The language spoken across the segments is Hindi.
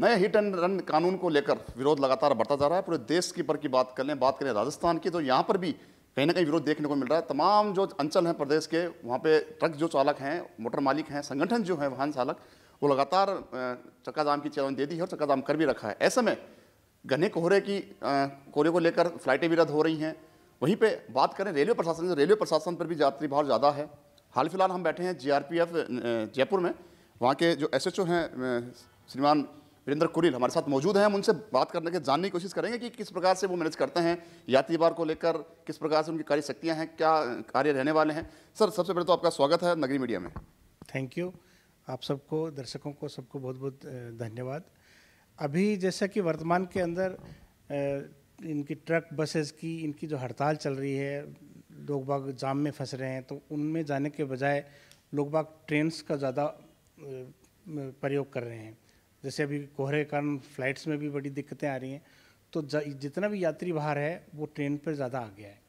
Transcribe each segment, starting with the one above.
नए हिट एंड रन कानून को लेकर विरोध लगातार बढ़ता जा रहा है पूरे देश की पर की बात कर लें बात करें राजस्थान की तो यहाँ पर भी कहीं ना कहीं विरोध देखने को मिल रहा है तमाम जो अंचल हैं प्रदेश के वहाँ पे ट्रक जो चालक हैं मोटर मालिक हैं संगठन जो हैं वाहन चालक वो लगातार चक्का की चेतावनी दे दी है और चक्का कर भी रखा है ऐसे में घने कोहरे की कोहरे को लेकर फ्लाइटें भी रद्द हो रही हैं वहीं पर बात करें रेलवे प्रशासन से रेलवे प्रशासन पर भी यात्री भाव ज़्यादा है हाल फिलहाल हम बैठे हैं जी जयपुर में वहाँ के जो एस हैं श्रीमान वीरेंद्र कुरिल हमारे साथ मौजूद हैं हम उनसे बात करने के जानने की कोशिश करेंगे कि किस प्रकार से वो मैनेज करते हैं यात्री बार को लेकर किस प्रकार से उनकी कार्य शक्तियाँ हैं क्या कार्य रहने वाले हैं सर सबसे पहले तो आपका स्वागत है नगरी मीडिया में थैंक यू आप सबको दर्शकों को सबको बहुत बहुत धन्यवाद अभी जैसा कि वर्तमान के अंदर इनकी ट्रक बसेस की इनकी जो हड़ताल चल रही है लोग बाग जाम में फंस रहे हैं तो उनमें जाने के बजाय लोग बाग ट्रेन्स का ज़्यादा प्रयोग कर रहे हैं जैसे अभी कोहरे के कारण फ्लाइट्स में भी बड़ी दिक्कतें आ रही हैं तो जितना भी यात्री बाहर है वो ट्रेन पर ज़्यादा आ गया है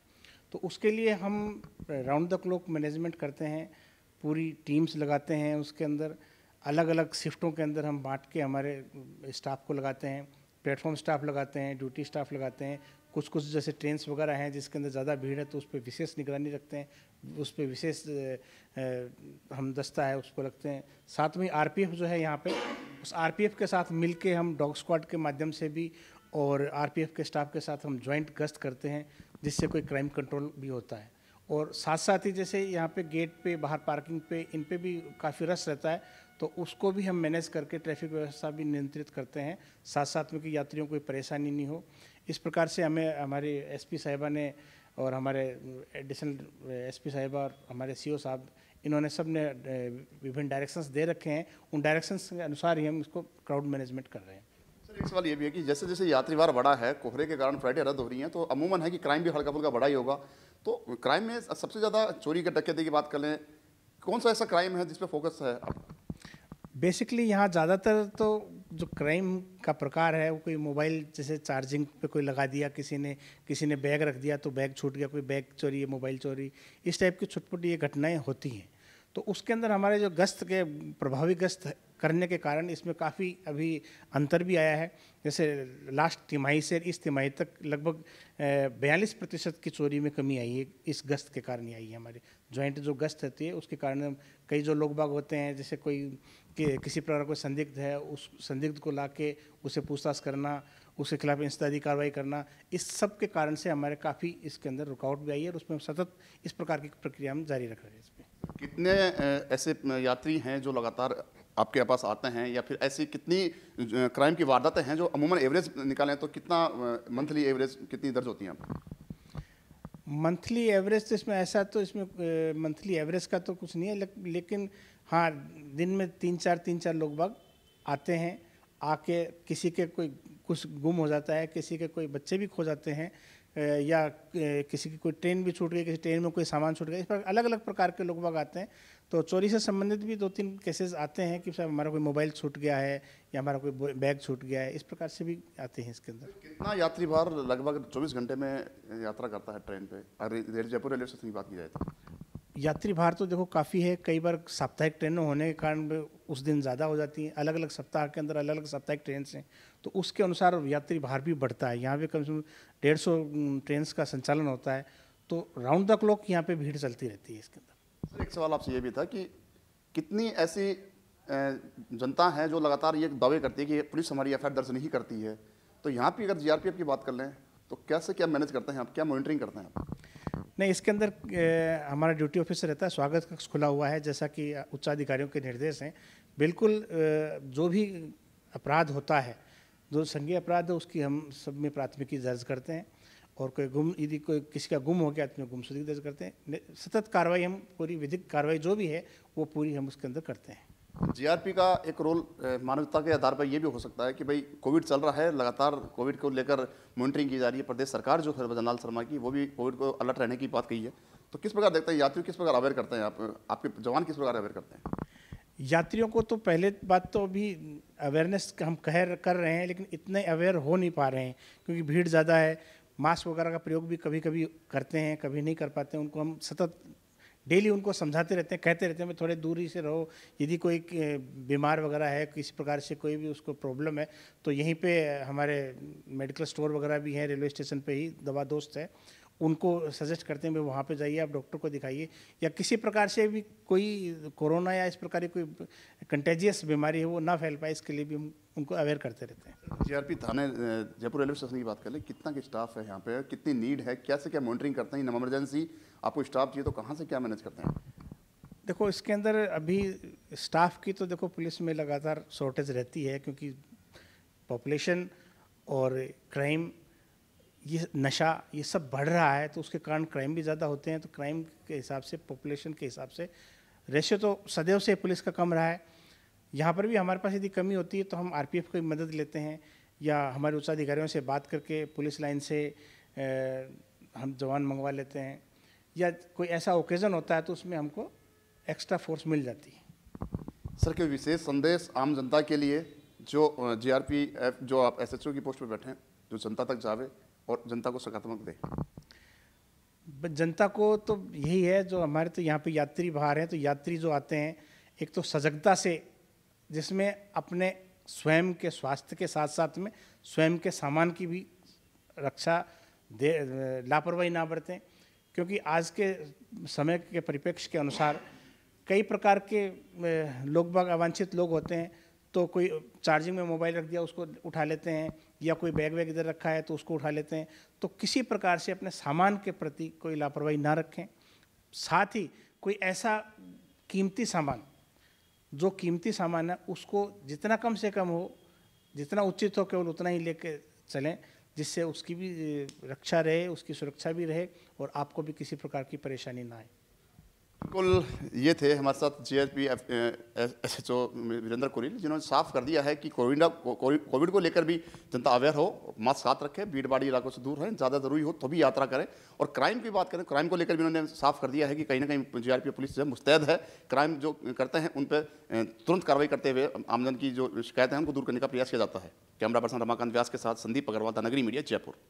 तो उसके लिए हम राउंड द क्लॉक मैनेजमेंट करते हैं पूरी टीम्स लगाते हैं उसके अंदर अलग अलग शिफ्टों के अंदर हम बांट के हमारे स्टाफ को लगाते हैं प्लेटफॉर्म स्टाफ लगाते हैं ड्यूटी स्टाफ लगाते हैं कुछ कुछ जैसे ट्रेन वगैरह हैं जिसके अंदर ज़्यादा भीड़ है तो उस पर विशेष निगरानी रखते हैं उस पर विशेष हम दस्ता है उसको रखते हैं साथ में आर जो है यहाँ पर उस आर के साथ मिल हम डॉग स्क्वाड के माध्यम से भी और आर के स्टाफ के साथ हम ज्वाइंट गश्त करते हैं जिससे कोई क्राइम कंट्रोल भी होता है और साथ साथ ही जैसे यहाँ पे गेट पे बाहर पार्किंग पे इन पे भी काफ़ी रस रहता है तो उसको भी हम मैनेज करके ट्रैफिक व्यवस्था भी नियंत्रित करते हैं साथ साथ में कि यात्रियों को परेशानी नहीं हो इस प्रकार से हमें हमारे एसपी साहिबा ने और हमारे एडिशनल एसपी साहिबा और हमारे सीओ e साहब इन्होंने सब ने विभिन्न डायरेक्शंस दे रखे हैं उन डायरेक्शंस के अनुसार ही हम इसको क्राउड मैनेजमेंट कर रहे हैं सर एक सवाल ये भी है कि जैसे जैसे यात्री बार बढ़ा है कोहरे के कारण फ्लाइटें रद्द हो रही हैं तो अमूमन है कि क्राइम भी हल्का फुल्का बढ़ा ही होगा तो क्राइम में सबसे ज़्यादा चोरी के डकैती की बात कर लें कौन सा ऐसा क्राइम है जिस पर फोकस है बेसिकली यहाँ ज़्यादातर तो जो क्राइम का प्रकार है वो कोई मोबाइल जैसे चार्जिंग पे कोई लगा दिया किसी ने किसी ने बैग रख दिया तो बैग छूट गया कोई बैग चोरी मोबाइल चोरी इस टाइप की छुटपुट ये घटनाएं होती हैं तो उसके अंदर हमारे जो गश्त के प्रभावी गश्त करने के कारण इसमें काफ़ी अभी अंतर भी आया है जैसे लास्ट तिमाही से इस तिमाही तक लगभग बयालीस प्रतिशत की चोरी में कमी आई है इस गश्त के कारण ही आई है हमारे जॉइंट जो गश्त होती है उसके कारण कई जो लोग बाग होते हैं जैसे कोई कि किसी प्रकार कोई संदिग्ध है उस संदिग्ध को ला के उसे पूछताछ करना उसके खिलाफ इंसदादी कार्रवाई करना इस सब के कारण से हमारे काफ़ी इसके अंदर रुकावट भी आई है और उसमें हम सतत इस प्रकार की प्रक्रिया हम जारी रख रहे हैं कितने ऐसे यात्री हैं जो लगातार आपके पास आते हैं या फिर ऐसी कितनी क्राइम की वारदातें हैं जो अमूमन एवरेज निकालें तो कितना मंथली एवरेज कितनी दर्ज होती हैं मंथली एवरेज तो इसमें ऐसा तो इसमें मंथली एवरेज का तो कुछ नहीं है लेकिन हाँ दिन में तीन चार तीन चार लोग बाग आते हैं आके किसी के कोई कुछ गुम हो जाता है किसी के कोई बच्चे भी खो जाते हैं या किसी की कोई ट्रेन भी छूट गई किसी ट्रेन में कोई सामान छूट गया इस पर अलग अलग प्रकार के लोग बाग आते हैं तो चोरी से संबंधित भी दो तीन केसेस आते हैं कि सर हमारा कोई मोबाइल छूट गया है या हमारा कोई बैग छूट गया है इस प्रकार से भी आते हैं इसके अंदर तो कितना यात्री बार लगभग चौबीस घंटे में यात्रा करता है ट्रेन पर जयपुर रेलवे स्टेशन की बात की जाए तो यात्री भार तो देखो काफ़ी है कई बार साप्ताहिक ट्रेनों होने के कारण उस दिन ज़्यादा हो जाती हैं अलग अलग सप्ताह के अंदर अलग अलग साप्ताहिक ट्रेन हैं तो उसके अनुसार यात्री भार भी बढ़ता है यहाँ पे कम से कम डेढ़ सौ ट्रेन का संचालन होता है तो राउंड द क्लॉक यहाँ पे भीड़ चलती रहती है इसके अंदर एक सवाल आपसे ये भी था कि कितनी ऐसी जनता है जो लगातार ये दावे करती है कि पुलिस हमारी एफ दर्ज नहीं करती है तो यहाँ पर अगर जी की बात कर लें तो कैसे क्या मैनेज करते हैं आप क्या मॉनिटरिंग करते हैं आप नहीं इसके अंदर हमारा ड्यूटी ऑफिसर रहता है स्वागत कक्ष खुला हुआ है जैसा कि उच्च अधिकारियों के निर्देश हैं बिल्कुल जो भी अपराध होता है जो संज्ञा अपराध है उसकी हम सब में प्राथमिकी दर्ज करते हैं और कोई गुम यदि कोई किसी का गुम हो गया तो गुमशुदगी दर्ज करते हैं सतत कार्रवाई हम पूरी विधिक कार्रवाई जो भी है वो पूरी हम उसके अंदर करते हैं जीआरपी का एक रोल मानवता के आधार पर यह भी हो सकता है कि भाई कोविड चल रहा है लगातार कोविड को लेकर मॉनिटरिंग की जा रही है प्रदेश सरकार जो है जनलाल शर्मा की वो भी कोविड को अलर्ट रहने की बात कही है तो किस प्रकार देखते हैं यात्री किस प्रकार अवेयर करते हैं आप आपके जवान किस प्रकार अवेयर करते हैं यात्रियों को तो पहले बात तो अभी अवेयरनेस हम कह कर रहे हैं लेकिन इतने अवेयर हो नहीं पा रहे हैं क्योंकि भीड़ ज़्यादा है मास्क वगैरह का प्रयोग भी कभी कभी करते हैं कभी नहीं कर पाते हैं उनको हम सतत डेली उनको समझाते रहते हैं कहते रहते हैं मैं थोड़े दूरी से रहो यदि कोई बीमार वगैरह है किसी प्रकार से कोई भी उसको प्रॉब्लम है तो यहीं पे हमारे मेडिकल स्टोर वगैरह भी हैं रेलवे स्टेशन पे ही दवा दोस्त है उनको सजेस्ट करते हैं भाई वहाँ पे जाइए आप डॉक्टर को दिखाइए या किसी प्रकार से भी कोई कोरोना या इस प्रकार की कोई कंटेजियस बीमारी है वो ना फैल पाए इसके लिए भी हम उनको अवेयर करते रहते हैं जीआरपी थाने जयपुर रेलवे स्टेशन की बात कर लें कितना के स्टाफ है यहाँ पे कितनी नीड है कैसे क्या मॉनिटरिंग करते हैं इमरजेंसी आपको स्टाफ चाहिए तो कहाँ से क्या मैनेज करते हैं देखो इसके अंदर अभी स्टाफ की तो देखो पुलिस में लगातार शॉर्टेज रहती है क्योंकि पॉपुलेशन और क्राइम ये नशा ये सब बढ़ रहा है तो उसके कारण क्राइम भी ज़्यादा होते हैं तो क्राइम के हिसाब से पॉपुलेशन के हिसाब से रेशियो तो सदैव से पुलिस का कम रहा है यहाँ पर भी हमारे पास यदि कमी होती है तो हम आर की मदद लेते हैं या हमारे उच्च अधिकारियों से बात करके पुलिस लाइन से ए, हम जवान मंगवा लेते हैं या कोई ऐसा ओकेज़न होता है तो उसमें हमको एक्स्ट्रा फोर्स मिल जाती है सर कोई विशेष संदेश आम जनता के लिए जो जीआरपीएफ जो आप एसएचओ की पोस्ट पर बैठे हैं जो जनता तक जावे और जनता को सकारात्मक दे जनता को तो यही है जो हमारे तो यहाँ पे यात्री बाहर हैं तो यात्री जो आते हैं एक तो सजगता से जिसमें अपने स्वयं के स्वास्थ्य के साथ साथ में स्वयं के सामान की भी रक्षा दे लापरवाही ना बरतें क्योंकि आज के समय के परिप्रेक्ष्य के अनुसार कई प्रकार के लोग बाग अवांछित लोग होते हैं तो कोई चार्जिंग में मोबाइल रख दिया उसको उठा लेते हैं या कोई बैग वैग इधर रखा है तो उसको उठा लेते हैं तो किसी प्रकार से अपने सामान के प्रति कोई लापरवाही ना रखें साथ ही कोई ऐसा कीमती सामान जो कीमती सामान है उसको जितना कम से कम हो जितना उचित हो केवल उतना ही लेके चलें जिससे उसकी भी रक्षा रहे उसकी सुरक्षा भी रहे और आपको भी किसी प्रकार की परेशानी ना आए कुल ये थे हमारे साथ जी S P S H O Virendra Kureel जिन्होंने साफ कर दिया है कि कोविड कोविड को लेकर भी जनता अवेयर हो मास्क हाथ रखें भीड़ भाड़ी इलाकों से दूर रहें ज़्यादा ज़रूरी हो तो भी यात्रा करें और क्राइम की बात करें क्राइम को लेकर भी उन्होंने साफ कर दिया है कि कहीं ना कहीं जी पुलिस जो मुस्तैद है क्राइम जो करते हैं उन पर तुरंत कार्रवाई करते हुए आमजन की जो शिकायतें हैं उनको दूर करने का प्रयास किया जाता है कैमरा पर्सन रमाकांत व्यास के साथ संदीप अग्रवाल नगरी मीडिया जयपुर